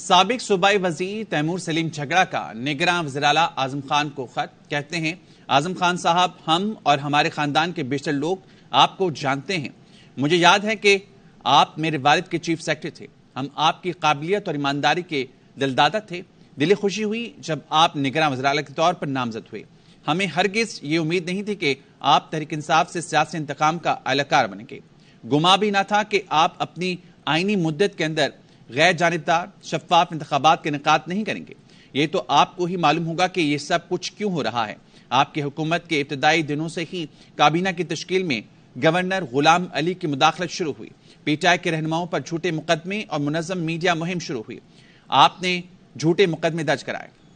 सबक सूबाई वजीर तैमूर सलीम झगड़ा का निगरान वजरा आजम खान को खत कहते हैं आजम खान साहब हम और हमारे खानदान के बेशर लोग आपको जानते हैं मुझे याद है कि आप मेरे वालिद के चीफ सेक्रेटरी थे हम आपकी काबिलियत और ईमानदारी के दिलदादा थे दिली खुशी हुई जब आप निगरान वजरा के तौर पर नामजद हुए हमें हरगिज ये उम्मीद नहीं थी कि आप तहरीक इंसाफ से सियासी इंतकाम का अहलकार बनेंगे गुमा भी ना था कि आप अपनी आइनी मुद्दत के अंदर गैर जानबदार शफाफ इंतबात के निकात नहीं करेंगे ये तो आपको ही मालूम होगा कि ये सब कुछ क्यों हो रहा है आपकी हुकूमत के इब्तदाई दिनों से ही काबीना की तश्कील में गवर्नर गुलाम अली की मुदाखलत शुरू हुई पीटीआई के रहनुमाओं पर झूठे मुकदमे और मुनजम मीडिया मुहिम शुरू हुई आपने झूठे मुकदमे दर्ज कराए